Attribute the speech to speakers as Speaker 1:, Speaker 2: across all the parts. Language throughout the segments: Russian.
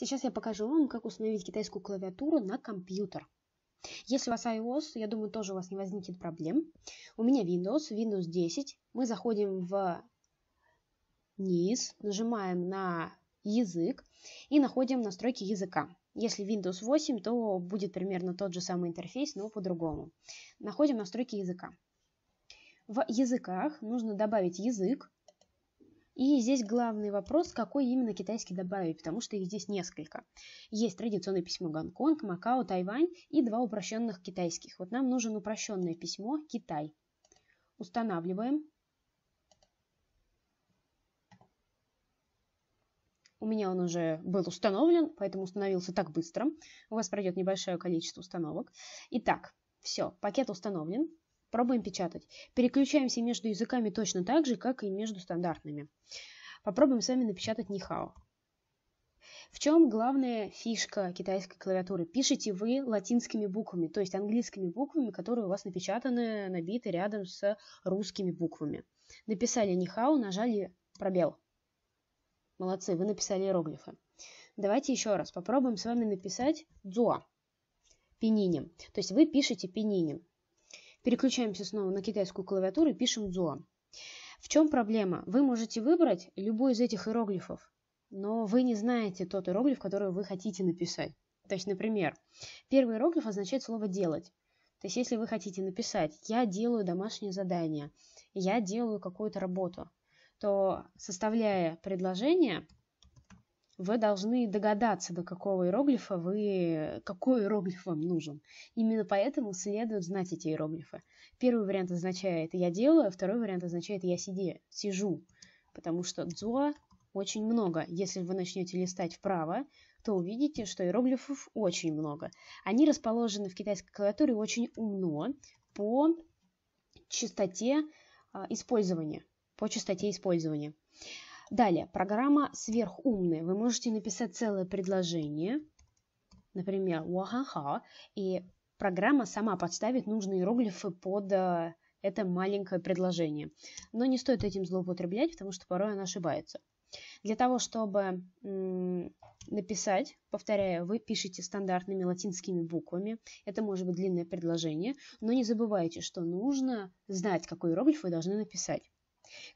Speaker 1: Сейчас я покажу вам, как установить китайскую клавиатуру на компьютер. Если у вас iOS, я думаю, тоже у вас не возникнет проблем. У меня Windows, Windows 10. Мы заходим в низ, нажимаем на язык и находим настройки языка. Если Windows 8, то будет примерно тот же самый интерфейс, но по-другому. Находим настройки языка. В языках нужно добавить язык, и здесь главный вопрос, какой именно китайский добавить, потому что их здесь несколько. Есть традиционное письмо Гонконг, Макао, Тайвань и два упрощенных китайских. Вот нам нужен упрощенное письмо Китай. Устанавливаем. У меня он уже был установлен, поэтому установился так быстро. У вас пройдет небольшое количество установок. Итак, все, пакет установлен. Пробуем печатать. Переключаемся между языками точно так же, как и между стандартными. Попробуем с вами напечатать нихао. В чем главная фишка китайской клавиатуры? Пишите вы латинскими буквами, то есть английскими буквами, которые у вас напечатаны, набиты рядом с русскими буквами. Написали нихао, нажали пробел. Молодцы, вы написали иероглифы. Давайте еще раз попробуем с вами написать дзуа пенинем. То есть вы пишете пенинем. Переключаемся снова на китайскую клавиатуру и пишем дзо. В чем проблема? Вы можете выбрать любой из этих иероглифов, но вы не знаете тот иероглиф, который вы хотите написать. То есть, например, первый иероглиф означает слово «делать». То есть, если вы хотите написать «я делаю домашнее задание», «я делаю какую-то работу», то, составляя предложение, вы должны догадаться, до какого иероглифа вы, какой иероглиф вам нужен. Именно поэтому следует знать эти иероглифы. Первый вариант означает «я делаю», а второй вариант означает «я сиди, сижу», потому что «дзуа» очень много. Если вы начнете листать вправо, то увидите, что иероглифов очень много. Они расположены в китайской клавиатуре очень умно по частоте а, использования. По частоте использования. Далее, программа сверхумная. Вы можете написать целое предложение, например, «wahaha», и программа сама подставит нужные иероглифы под э, это маленькое предложение. Но не стоит этим злоупотреблять, потому что порой она ошибается. Для того, чтобы написать, повторяю, вы пишете стандартными латинскими буквами. Это может быть длинное предложение, но не забывайте, что нужно знать, какой иероглиф вы должны написать.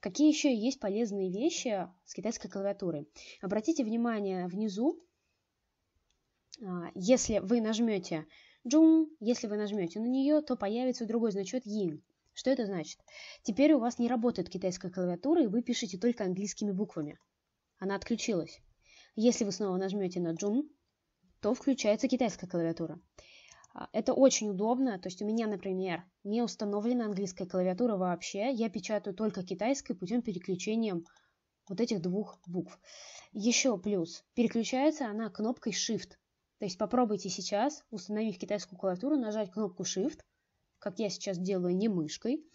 Speaker 1: Какие еще есть полезные вещи с китайской клавиатурой? Обратите внимание внизу, а, если вы нажмете джун, если вы нажмете на нее, то появится другой значок yin. Что это значит? Теперь у вас не работает китайская клавиатура, и вы пишете только английскими буквами. Она отключилась. Если вы снова нажмете на джун, то включается китайская клавиатура. А, это очень удобно, то есть у меня, например, не установлена английская клавиатура вообще, я печатаю только китайской путем переключения вот этих двух букв. Еще плюс, переключается она кнопкой Shift, то есть попробуйте сейчас, установив китайскую клавиатуру, нажать кнопку Shift, как я сейчас делаю не мышкой,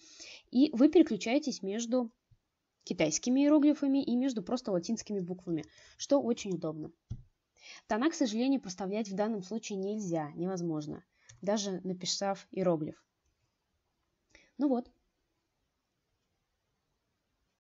Speaker 1: и вы переключаетесь между китайскими иероглифами и между просто латинскими буквами, что очень удобно. Тона, к сожалению, поставлять в данном случае нельзя, невозможно, даже написав иероглиф. Ну вот,